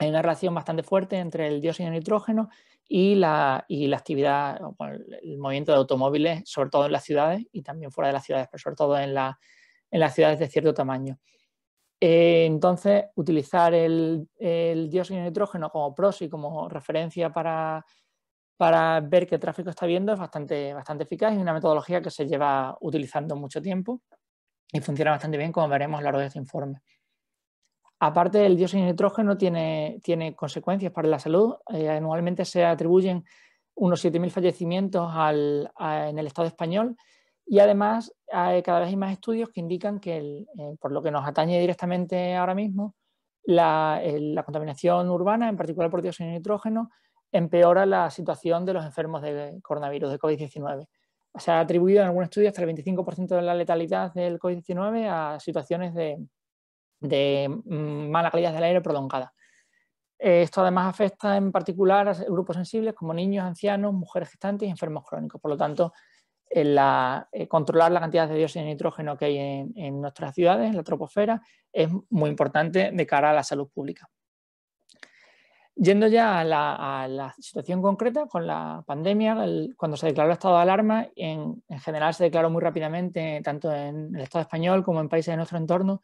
hay una relación bastante fuerte entre el dióxido de nitrógeno y la, actividad, el movimiento de automóviles, sobre todo en las ciudades y también fuera de las ciudades, pero sobre todo en, las ciudades de cierto tamaño. Eh, entonces, utilizar el, dióxido de nitrógeno como pros y como referencia para, ver qué tráfico está viendo es bastante, bastante eficaz y una metodología que se lleva utilizando mucho tiempo y funciona bastante bien, como veremos a lo largo de este informe. Aparte, el dióxido de nitrógeno tiene, tiene consecuencias para la salud. Eh, anualmente se atribuyen unos 7.000 fallecimientos en el Estado español y además hay, cada vez hay más estudios que indican que, eh, por lo que nos atañe directamente ahora mismo, la, contaminación urbana, en particular por dióxido de nitrógeno, empeora la situación de los enfermos de coronavirus, de COVID-19 se ha atribuido en algunos estudios hasta el 25% de la letalidad del COVID-19 a situaciones de, de mm, mala calidad del aire prolongada. Eh, esto además afecta en particular a grupos sensibles como niños, ancianos, mujeres gestantes y enfermos crónicos. Por lo tanto, eh, controlar la cantidad de dióxido de nitrógeno que hay en, nuestras ciudades, en la troposfera, es muy importante de cara a la salud pública. Yendo ya a la, situación concreta con la pandemia, cuando se declaró estado de alarma, en, en, general se declaró muy rápidamente, tanto en el Estado español como en países de nuestro entorno,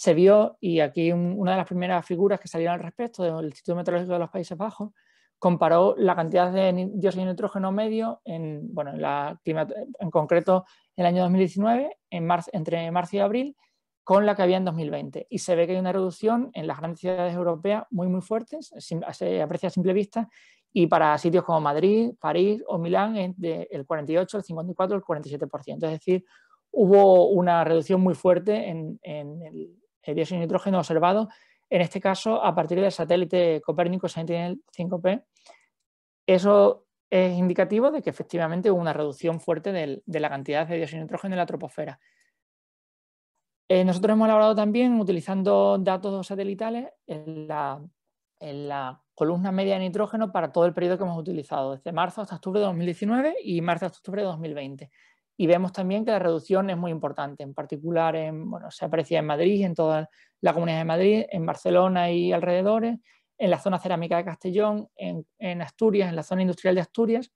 se vio, y aquí una de las primeras figuras que salieron al respecto del Instituto Meteorológico de los Países Bajos, comparó la cantidad de dióxido de nitrógeno medio en, bueno, en, la en concreto en el año 2019, en marzo, entre marzo y abril, con la que había en 2020. Y se ve que hay una reducción en las grandes ciudades europeas muy, muy fuertes, se aprecia a simple vista, y para sitios como Madrid, París o Milán es el 48, el 54, el 47%. Es decir, hubo una reducción muy fuerte en, en, el, de dióxido de nitrógeno observado, en este caso a partir del satélite Copérnico Sentinel 5P. Eso es indicativo de que efectivamente hubo una reducción fuerte de la cantidad de dióxido de nitrógeno en la troposfera. Eh, nosotros hemos elaborado también, utilizando datos satelitales, en la, en la columna media de nitrógeno para todo el periodo que hemos utilizado, desde marzo hasta octubre de 2019 y marzo hasta octubre de 2020 y vemos también que la reducción es muy importante, en particular en, bueno, se aprecia en Madrid, en toda la comunidad de Madrid, en Barcelona y alrededores, en la zona cerámica de Castellón, en, Asturias, en la zona industrial de Asturias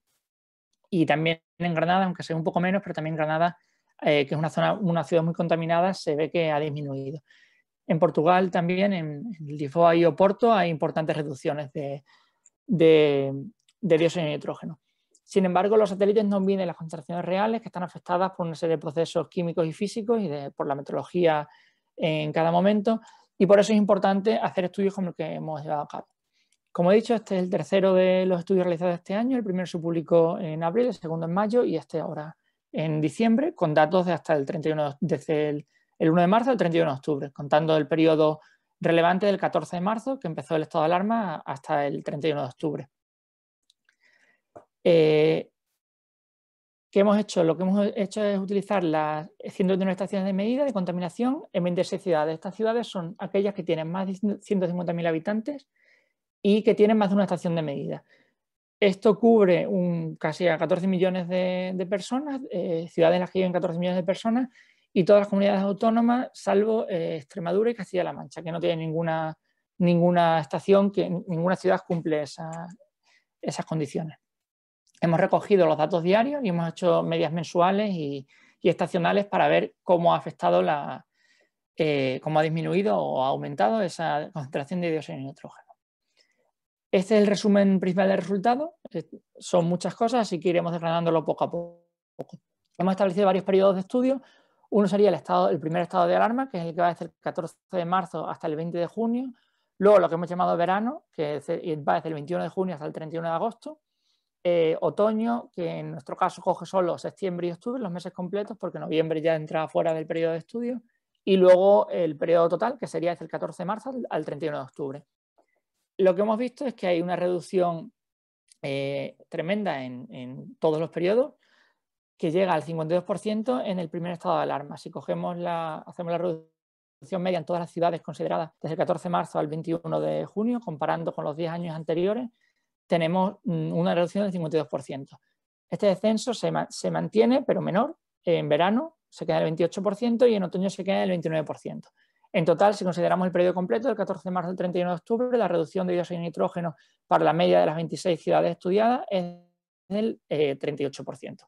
y también en Granada, aunque sea un poco menos, pero también Granada, eh, que es una, zona, una ciudad muy contaminada, se ve que ha disminuido. En Portugal también, en, en Lisboa y Oporto, hay importantes reducciones de, de dióxido de nitrógeno. Sin embargo, los satélites no miden las concentraciones reales que están afectadas por una serie de procesos químicos y físicos y por la metrología en cada momento. Y por eso es importante hacer estudios como los que hemos llevado a cabo. Como he dicho, este es el tercero de los estudios realizados este año. El primero se publicó en abril, el segundo en mayo y este ahora en diciembre, con datos de hasta el 31, desde el, el 1 de marzo al 31 de octubre, contando el periodo relevante del 14 de marzo, que empezó el estado de alarma, hasta el 31 de octubre. Eh, ¿Qué hemos hecho? Lo que hemos hecho es utilizar las 101 estaciones de medida de contaminación en 26 ciudades. Estas ciudades son aquellas que tienen más de 150.000 habitantes y que tienen más de una estación de medida. Esto cubre un, casi a 14 millones de, personas, eh, ciudades en las que viven 14 millones de personas y todas las comunidades autónomas, salvo eh, Extremadura y Castilla-La Mancha, que no tienen ninguna, ninguna estación, que ninguna ciudad cumple esas condiciones hemos recogido los datos diarios y hemos hecho medias mensuales y, estacionales para ver cómo ha afectado la, eh, cómo ha disminuido o ha aumentado esa concentración de dióxido de nitrógeno. Este es el resumen principal del resultado. Eh, son muchas cosas, así que iremos desgranándolo poco a poco. Hemos establecido varios periodos de estudio. Uno sería el, estado, el primer estado de alarma, que es el que va desde el 14 de marzo hasta el 20 de junio. Luego lo que hemos llamado verano, que va desde el 21 de junio hasta el 31 de agosto eh, otoño, que en nuestro caso coge solo septiembre y octubre, los meses completos, porque noviembre ya entra fuera del periodo de estudio, y luego el periodo total, que sería desde el 14 de marzo al 31 de octubre. Lo que hemos visto es que hay una reducción eh, tremenda en, todos los periodos, que llega al 52% en el primer estado de alarma. Si cogemos la, hacemos la reducción media en todas las ciudades consideradas desde el 14 de marzo al 21 de junio, comparando con los 10 años anteriores, tenemos mm, una reducción del 52%. Este descenso se, mantiene, pero menor, en verano se queda el 28% y en otoño se queda el 29%. En total, si consideramos el periodo completo, del 14 de marzo al 31 de octubre, la reducción de dióxido de nitrógeno para la media de las 26 ciudades estudiadas es del 38%. Eh,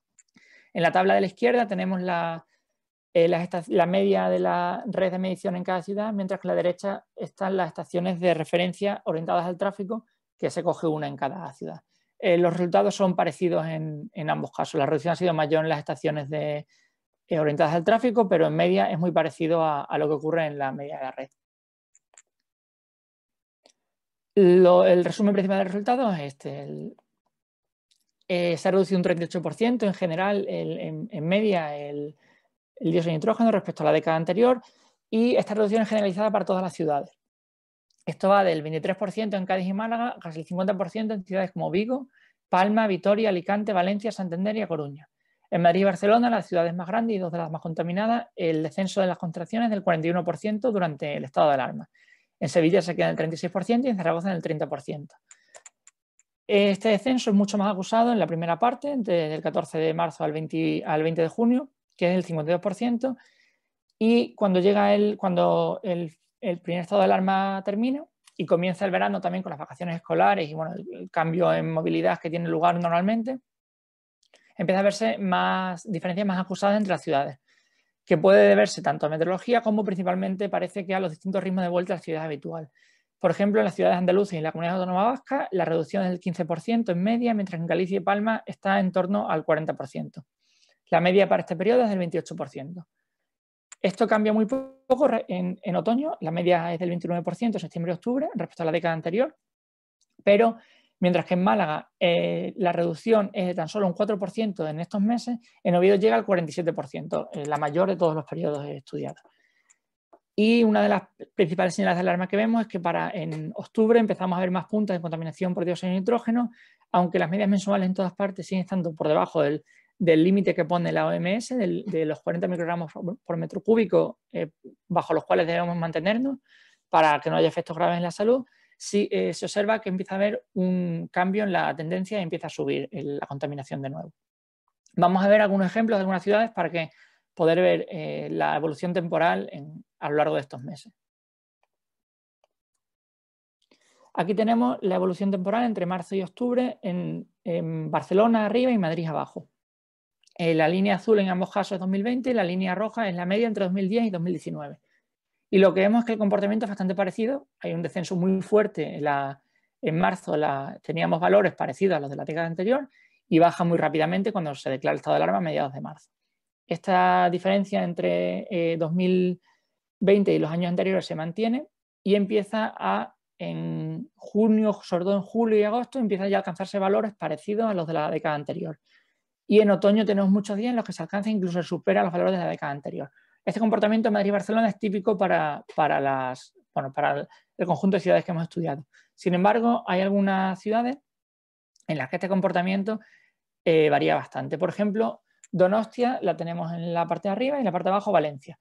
en la tabla de la izquierda tenemos eh, la, media de la red de medición en cada ciudad, mientras que en la derecha están las estaciones de referencia orientadas al tráfico que se coge una en cada ciudad. Eh, los resultados son parecidos en, ambos casos. La reducción ha sido mayor en las estaciones de, eh, orientadas al tráfico, pero en media es muy parecido a, lo que ocurre en la media de la red. el resumen principal de resultado es este. Eh, se ha reducido un 38% en general, en, media, el, el dióxido de nitrógeno respecto a la década anterior y esta reducción es generalizada para todas las ciudades. Esto va del 23% en Cádiz y Málaga, casi el 50% en ciudades como Vigo, Palma, Vitoria, Alicante, Valencia, Santander y A Coruña. En Madrid y Barcelona, las ciudades más grandes y dos de las más contaminadas, el descenso de las contracciones del 41% durante el estado de alarma. En Sevilla se queda en el 36% y en Zaragoza en el 30%. Este descenso es mucho más acusado en la primera parte, el 14 de marzo al 20, al 20 de junio, que es el 52%, y cuando llega el, cuando el el primer estado de alarma termina y comienza el verano también con las vacaciones escolares y bueno, el cambio en movilidad que tiene lugar normalmente, empieza a verse más diferencias más acusadas entre las ciudades, que puede deberse tanto a meteorología como principalmente parece que a los distintos ritmos de vuelta a la ciudad habitual. Por ejemplo, en las ciudades andaluces y en la comunidad autónoma vasca, la reducción es del 15% en media, mientras que en Galicia y Palma está en torno al 40%. La media para este periodo es del 28%. Esto cambia muy poco poco En, otoño la media es del 29% en septiembre octubre respecto a la década anterior, pero mientras que en Málaga eh, la reducción es de tan solo un 4% en estos meses, en Oviedo llega al 47%, eh, la mayor de todos los periodos estudiados. Y una de las principales señales de alarma que vemos es que para en octubre empezamos a ver más puntas de contaminación por dióxido de nitrógeno, aunque las medias mensuales en todas partes siguen estando por debajo del del límite que pone la OMS, de los 40 microgramos por metro cúbico eh, bajo los cuales debemos mantenernos para que no haya efectos graves en la salud, si, eh, se observa que empieza a haber un cambio en la tendencia y empieza a subir la contaminación de nuevo. Vamos a ver algunos ejemplos de algunas ciudades para que poder ver eh, la evolución temporal a lo largo de estos meses. Aquí tenemos la evolución temporal entre marzo y octubre en Barcelona arriba y Madrid abajo. Eh, la línea azul en ambos casos es 2020 y la línea roja es la media entre 2010 y 2019. Y lo que vemos es que el comportamiento es bastante parecido. Hay un descenso muy fuerte. En, marzo teníamos valores parecidos a los de la década anterior y baja muy rápidamente cuando se declara el estado de alarma a mediados de marzo. Esta diferencia entre 2020 eh, y los años anteriores se mantiene y empieza a, en junio, sobre en julio y agosto, empieza ya a alcanzarse valores parecidos a los de la década anterior y en otoño tenemos muchos días en los que se alcanza incluso supera los valores de la década anterior. Este comportamiento en Madrid-Barcelona es típico para, las, el conjunto de ciudades que hemos estudiado. Sin embargo, hay algunas ciudades en las que este comportamiento eh, varía bastante. Por ejemplo, Donostia la tenemos en la parte de arriba y en la parte de abajo Valencia.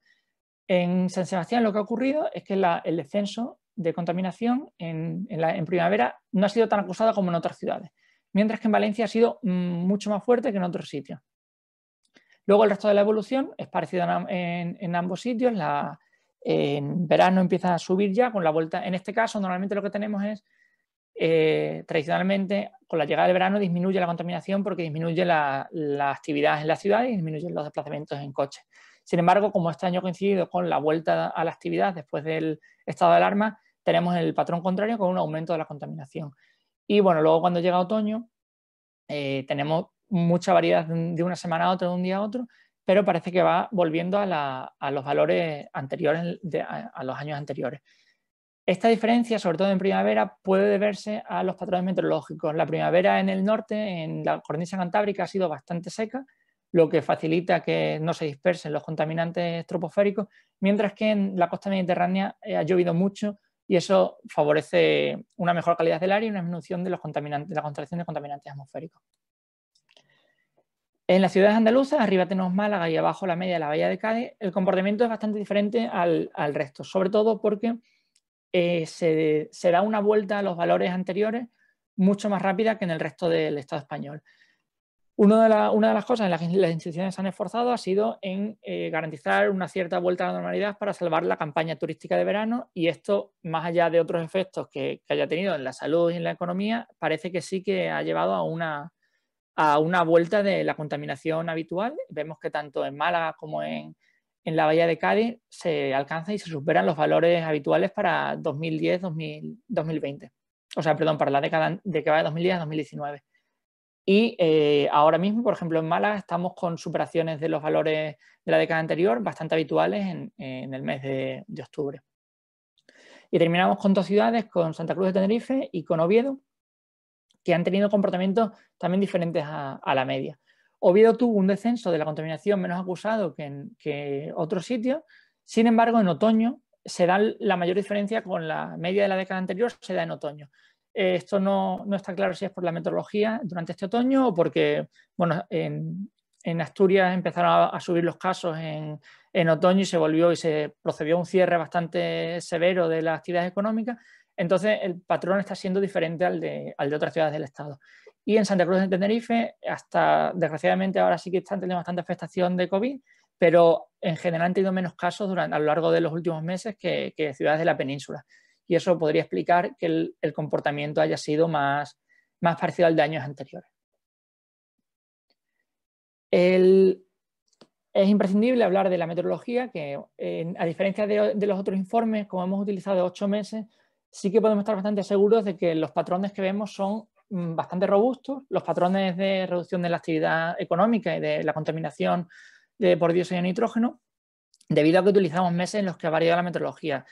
En San Sebastián lo que ha ocurrido es que el descenso de contaminación en primavera no ha sido tan acusado como en otras ciudades mientras que en Valencia ha sido mm, mucho más fuerte que en otros sitios. Luego el resto de la evolución es parecido en, ambos sitios. en verano empieza a subir ya con la vuelta. En este caso, normalmente lo que tenemos es, eh, tradicionalmente, con la llegada del verano disminuye la contaminación porque disminuye la, actividad en la ciudad y disminuyen los desplazamientos en coche. Sin embargo, como este año ha coincidido con la vuelta a la actividad después del estado de alarma, tenemos el patrón contrario con un aumento de la contaminación. Y bueno, luego cuando llega otoño, eh, tenemos mucha variedad de una semana a otra, de un día a otro, pero parece que va volviendo a, los valores anteriores, a, a, los años anteriores. Esta diferencia, sobre todo en primavera, puede deberse a los patrones meteorológicos. La primavera en el norte, en la cornisa cantábrica, ha sido bastante seca, lo que facilita que no se dispersen los contaminantes troposféricos, mientras que en la costa mediterránea eh, ha llovido mucho y eso favorece una mejor calidad del aire y una disminución de, la concentración de contaminantes atmosféricos. En las ciudades andaluzas, arriba tenemos Málaga y abajo la media de la bahía de Cádiz, el comportamiento es bastante diferente al, resto, sobre todo porque eh, se da una vuelta a los valores anteriores mucho más rápida que en el resto del Estado español de una de las cosas en las que las instituciones han esforzado ha sido en eh, garantizar una cierta vuelta a la normalidad para salvar la campaña turística de verano y esto, más allá de otros efectos que, que haya tenido en la salud y en la economía, parece que sí que ha llevado a una, a una vuelta de la contaminación habitual. Vemos que tanto en Málaga como en, en la Bahía de Cádiz se alcanzan y se superan los valores habituales para 2010-2020. O sea, perdón, para la década de que va de 2010 a 2019. Y eh, ahora mismo, por ejemplo, en Málaga estamos con superaciones de los valores de la década anterior bastante habituales en, el mes de, octubre. Y terminamos con dos ciudades, con Santa Cruz de Tenerife y con Oviedo, que han tenido comportamientos también diferentes a, la media. Oviedo tuvo un descenso de la contaminación menos acusado que en que otros sitios, sin embargo, en otoño se da la mayor diferencia con la media de la década anterior, se da en otoño. Eh, esto no, está claro si es por la meteorología durante este otoño o porque, bueno, en, Asturias empezaron a, subir los casos en, otoño y se volvió y se procedió a un cierre bastante severo de las actividades económicas. Entonces, el patrón está siendo diferente al de, al de otras ciudades del Estado. Y en Santa Cruz de Tenerife, hasta desgraciadamente ahora sí que están teniendo bastante afectación de COVID, pero en general han tenido menos casos durante, a lo largo de los últimos meses que ciudades de la península y eso podría explicar que el, comportamiento haya sido más, más parecido al de años anteriores. es imprescindible hablar de la meteorología, que a diferencia de, los otros informes, como hemos utilizado ocho meses, sí que podemos estar bastante seguros de que los patrones que vemos son mm, bastante robustos. Los patrones de reducción de la actividad económica y de la contaminación de por dióxido de nitrógeno, debido a que utilizamos meses en los que ha variado la meteorología.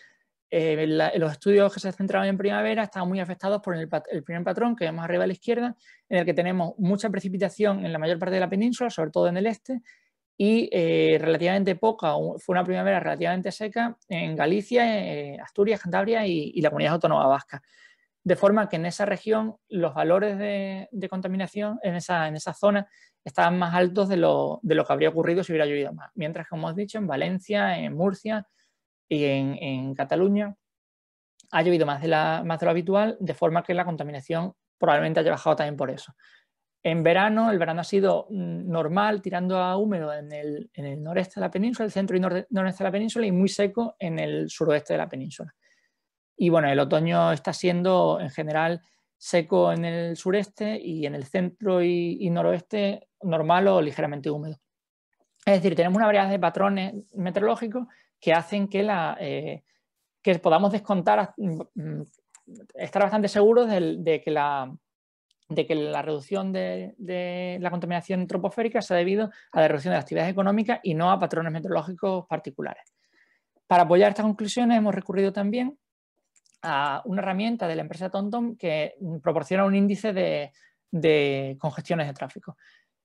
Eh, los estudios que se centraban en primavera estaban muy afectados por el, primer patrón que vemos arriba a la izquierda, en el que tenemos mucha precipitación en la mayor parte de la península, sobre todo en el este, y eh, relativamente poca, fue una primavera relativamente seca en Galicia, eh, Asturias, Cantabria y, la comunidad autónoma vasca. De forma que en esa región los valores de, de contaminación en esa, en esa zona estaban más altos de lo, de lo que habría ocurrido si hubiera llovido más. Mientras que, como hemos dicho, en Valencia, en Murcia, y en, Cataluña ha llovido más de, la, lo habitual, de forma que la contaminación probablemente haya bajado también por eso. En verano, el verano ha sido mm, normal, tirando a húmedo en el, noreste de la península, el centro y noreste de la península, y muy seco en el suroeste de la península. Y bueno, el otoño está siendo en general seco en el sureste y en el centro y, y noroeste normal o ligeramente húmedo. Es decir, tenemos una variedad de patrones meteorológicos que hacen que, la, eh, que podamos descontar, mm, estar bastante seguros de, que la, que la reducción de, la contaminación troposférica se ha debido a la reducción de las actividades económicas y no a patrones meteorológicos particulares. Para apoyar estas conclusiones hemos recurrido también a una herramienta de la empresa TomTom que proporciona un índice de, congestiones de tráfico.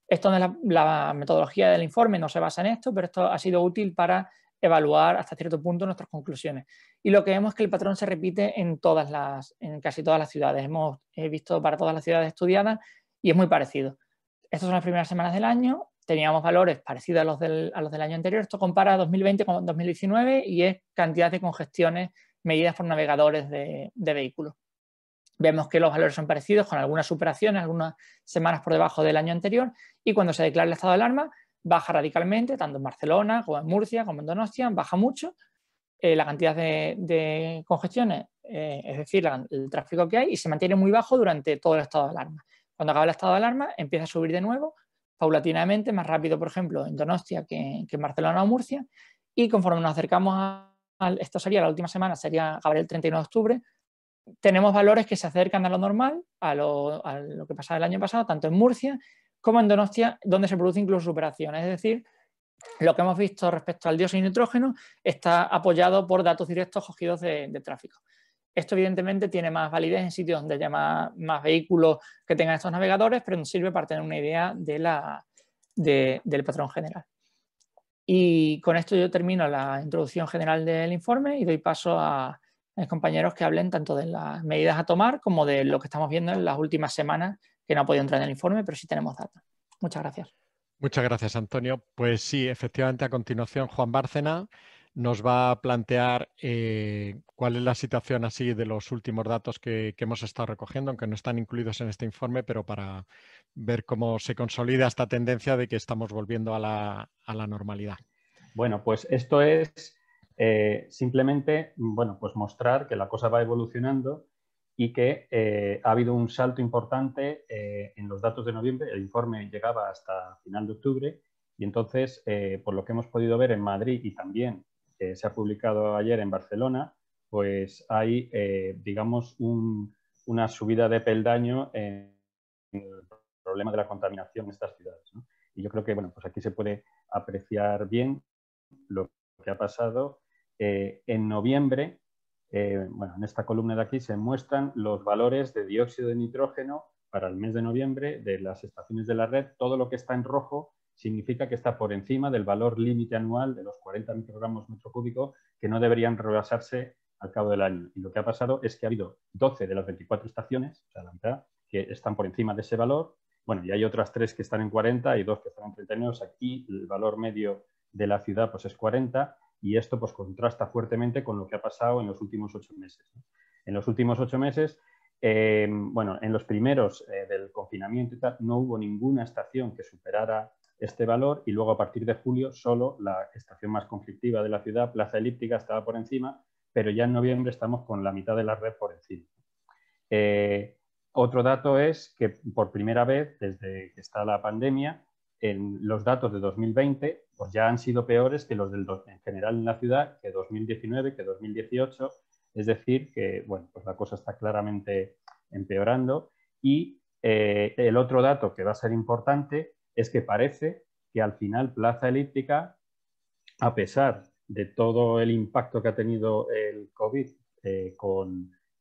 Esto es la, metodología del informe, no se basa en esto, pero esto ha sido útil para evaluar hasta cierto punto nuestras conclusiones. Y lo que vemos es que el patrón se repite en, todas las, en casi todas las ciudades. Hemos visto para todas las ciudades estudiadas y es muy parecido. Estas son las primeras semanas del año, teníamos valores parecidos a los del, año anterior. Esto compara 2020 con 2019 y es cantidad de congestiones medidas por navegadores de, de vehículos. Vemos que los valores son parecidos con algunas superaciones, algunas semanas por debajo del año anterior y cuando se declara el estado de alarma baja radicalmente, tanto en Barcelona como en Murcia, como en Donostia, baja mucho. Eh, la cantidad de, congestiones, eh, es decir, el tráfico que hay, y se mantiene muy bajo durante todo el estado de alarma. Cuando acaba el estado de alarma, empieza a subir de nuevo, paulatinamente, más rápido, por ejemplo, en Donostia que, en Barcelona o Murcia, y conforme nos acercamos a, esto sería la última semana, sería el 31 de octubre, tenemos valores que se acercan a lo normal, a lo, a lo que pasaba el año pasado, tanto en Murcia como en Donostia, donde se produce incluso superación. Es decir, lo que hemos visto respecto al dióxido de nitrógeno está apoyado por datos directos cogidos de, tráfico. Esto evidentemente tiene más validez en sitios donde haya más, vehículos que tengan estos navegadores, pero nos sirve para tener una idea del patrón general. Y con esto yo termino la introducción general del informe y doy paso a mis compañeros que hablen tanto de las medidas a tomar como de lo que estamos viendo en las últimas semanas que no ha podido entrar en el informe, pero sí tenemos data. Muchas gracias. Muchas gracias, Antonio. Pues sí, efectivamente, a continuación, Juan Bárcena nos va a plantear eh, cuál es la situación así de los últimos datos que, hemos estado recogiendo, aunque no están incluidos en este informe, pero para ver cómo se consolida esta tendencia de que estamos volviendo a la, normalidad. Bueno, pues esto es eh, simplemente, bueno, pues mostrar que la cosa va evolucionando y que eh, ha habido un salto importante eh, en los datos de noviembre. El informe llegaba hasta final de octubre y entonces, eh, por lo que hemos podido ver en Madrid y también se ha publicado ayer en Barcelona, pues hay, digamos, una subida de peldaño en el problema de la contaminación en estas ciudades. Y yo creo que, bueno, pues aquí se puede apreciar bien lo que ha pasado. en noviembre eh, bueno, en esta columna de aquí se muestran los valores de dióxido de nitrógeno para el mes de noviembre de las estaciones de la red. Todo lo que está en rojo significa que está por encima del valor límite anual de los 40 microgramos metro cúbico que no deberían rebasarse al cabo del año. Y lo que ha pasado es que ha habido 12 de las 24 estaciones, o sea, la que están por encima de ese valor. Bueno, y hay otras tres que están en 40 y dos que están en 39. aquí el valor medio de la ciudad pues es 40 y esto pues contrasta fuertemente con lo que ha pasado en los últimos ocho meses. En los últimos ocho meses, eh, bueno, en los primeros eh, del confinamiento y tal, no hubo ninguna estación que superara este valor y luego a partir de julio solo la estación más conflictiva de la ciudad, Plaza Elíptica, estaba por encima, pero ya en noviembre estamos con la mitad de la red por encima. Eh, otro dato es que por primera vez desde que está la pandemia, en los datos de 2020 pues ya han sido peores que los del, en general en la ciudad, que 2019, que 2018. Es decir, que bueno, pues la cosa está claramente empeorando. Y eh, el otro dato que va a ser importante es que parece que al final Plaza Elíptica, a pesar de todo el impacto que ha tenido el COVID eh,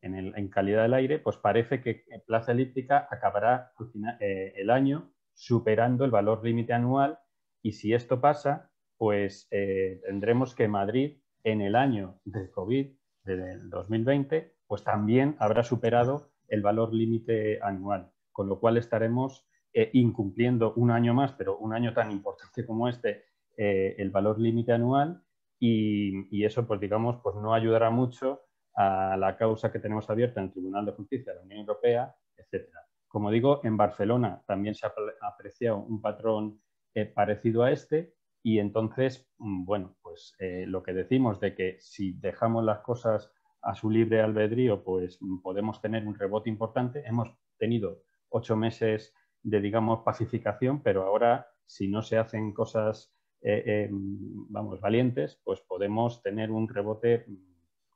en, calidad del aire, pues parece que Plaza Elíptica acabará eh, el año superando el valor límite anual y si esto pasa, pues eh, tendremos que Madrid en el año del COVID, del 2020, pues también habrá superado el valor límite anual, con lo cual estaremos eh, incumpliendo un año más, pero un año tan importante como este, eh, el valor límite anual y, y, eso, pues digamos, pues no ayudará mucho a la causa que tenemos abierta en el Tribunal de Justicia de la Unión Europea, etcétera. Como digo, en Barcelona también se ha apreciado un patrón eh, parecido a este y entonces, mm, bueno, pues eh, lo que decimos de que si dejamos las cosas a su libre albedrío, pues mm, podemos tener un rebote importante. Hemos tenido ocho meses de, digamos, pacificación, pero ahora si no se hacen cosas, eh, mm, vamos, valientes, pues podemos tener un rebote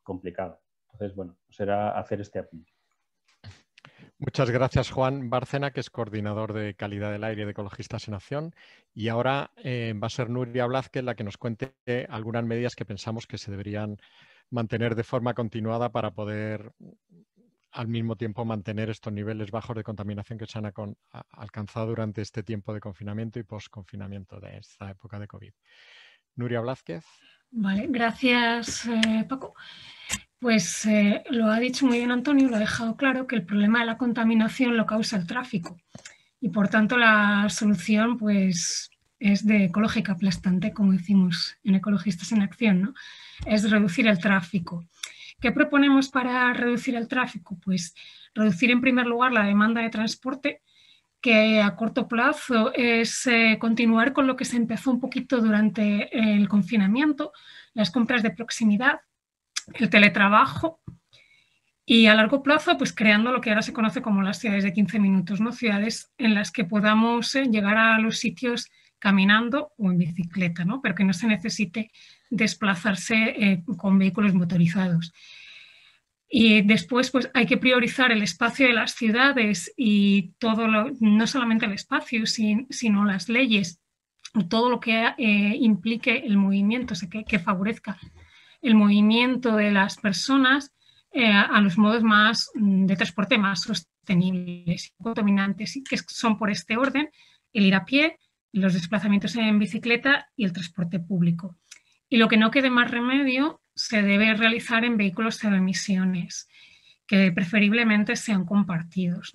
complicado. Entonces, bueno, será hacer este apunte. Muchas gracias, Juan Barcena, que es coordinador de calidad del aire de Ecologistas en Acción. Y ahora eh, va a ser Nuria Blázquez la que nos cuente algunas medidas que pensamos que se deberían mantener de forma continuada para poder al mismo tiempo mantener estos niveles bajos de contaminación que se han alcanzado durante este tiempo de confinamiento y post-confinamiento de esta época de COVID. Nuria Blázquez. Vale, gracias eh, Paco. Pues eh, lo ha dicho muy bien Antonio, lo ha dejado claro que el problema de la contaminación lo causa el tráfico y por tanto la solución pues es de ecológica aplastante, como decimos en Ecologistas en Acción, ¿no? es reducir el tráfico. ¿Qué proponemos para reducir el tráfico? Pues reducir en primer lugar la demanda de transporte, que a corto plazo es eh, continuar con lo que se empezó un poquito durante el confinamiento, las compras de proximidad, el teletrabajo y a largo plazo, pues creando lo que ahora se conoce como las ciudades de 15 minutos, ¿no? Ciudades en las que podamos eh, llegar a los sitios caminando o en bicicleta, ¿no? Pero que no se necesite desplazarse eh, con vehículos motorizados. Y después, pues hay que priorizar el espacio de las ciudades y todo lo, no solamente el espacio, sino las leyes, todo lo que eh, implique el movimiento, o que, que favorezca el movimiento de las personas eh, a los modos más mm, de transporte más sostenibles y contaminantes, que son por este orden el ir a pie, los desplazamientos en bicicleta y el transporte público. Y lo que no quede más remedio se debe realizar en vehículos cero emisiones, que preferiblemente sean compartidos.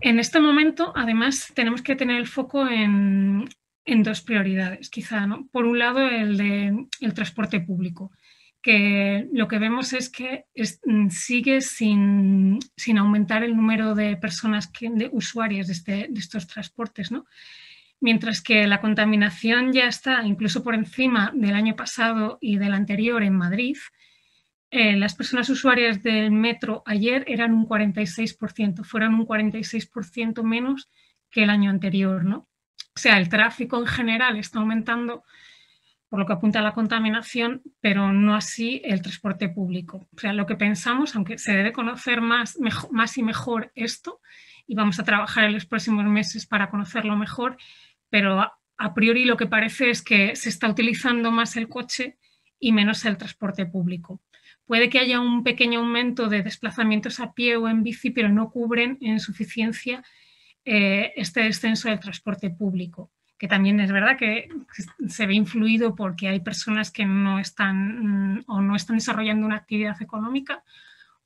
En este momento, además, tenemos que tener el foco en, en dos prioridades, quizá. Por un lado, el de el transporte público, que lo que vemos es que mm, sigue sin, aumentar el número de personas, que, de usuarias este, de, estos transportes, ¿no? mientras que la contaminación ya está incluso por encima del año pasado y del anterior en Madrid. Eh, las personas usuarias del metro ayer eran un 46%, fueron un 46% menos que el año anterior, ¿no? O sea, el tráfico en general está aumentando, por lo que apunta a la contaminación, pero no así el transporte público. O sea, lo que pensamos, aunque se debe conocer más, más y mejor esto, y vamos a trabajar en los próximos meses para conocerlo mejor, pero a, a priori lo que parece es que se está utilizando más el coche y menos el transporte público. Puede que haya un pequeño aumento de desplazamientos a pie o en bici, pero no cubren en suficiencia eh, este descenso del transporte público, que también es verdad que se ve influido porque hay personas que no están mm, o no están desarrollando una actividad económica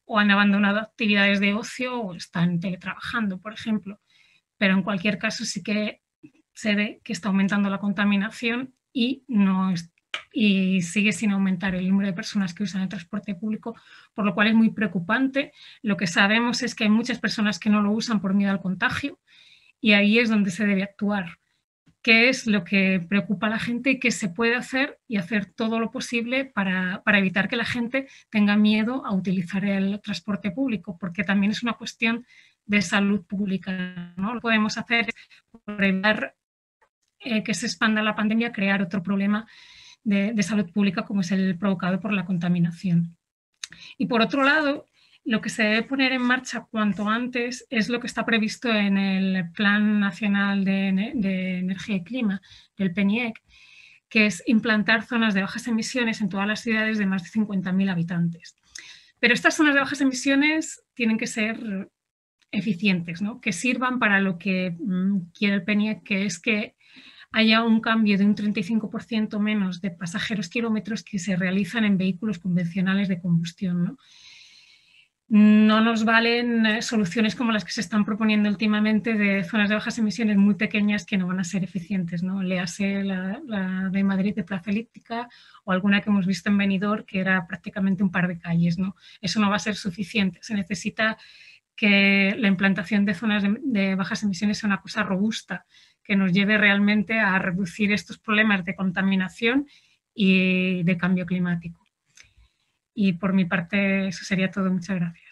o han abandonado actividades de ocio o están teletrabajando, por ejemplo. Pero en cualquier caso sí que se ve que está aumentando la contaminación y no, y sigue sin aumentar el número de personas que usan el transporte público, por lo cual es muy preocupante. Lo que sabemos es que hay muchas personas que no lo usan por miedo al contagio y ahí es donde se debe actuar. ¿Qué es lo que preocupa a la gente y qué se puede hacer y hacer todo lo posible para, evitar que la gente tenga miedo a utilizar el transporte público? Porque también es una cuestión de salud pública. ¿no? Lo que podemos hacer es, evitar eh, que se expanda la pandemia, crear otro problema de, salud pública como es el provocado por la contaminación. Y por otro lado, lo que se debe poner en marcha cuanto antes es lo que está previsto en el Plan Nacional de, Energía y Clima del PENIEC, que es implantar zonas de bajas emisiones en todas las ciudades de más de 50.000 habitantes. Pero estas zonas de bajas emisiones tienen que ser eficientes, ¿no? que sirvan para lo que mm, quiere el PENIEC, que es que haya un cambio de un 35% menos de pasajeros kilómetros que se realizan en vehículos convencionales de combustión. ¿no? no nos valen eh, soluciones como las que se están proponiendo últimamente de zonas de bajas emisiones muy pequeñas que no van a ser eficientes. ¿no? Le la, de Madrid de Plaza Elíptica o alguna que hemos visto en Benidorm que era prácticamente un par de calles. ¿no? Eso no va a ser suficiente. Se necesita que la implantación de zonas de bajas emisiones sea una cosa robusta que nos lleve realmente a reducir estos problemas de contaminación y de cambio climático. Y por mi parte eso sería todo. Muchas gracias.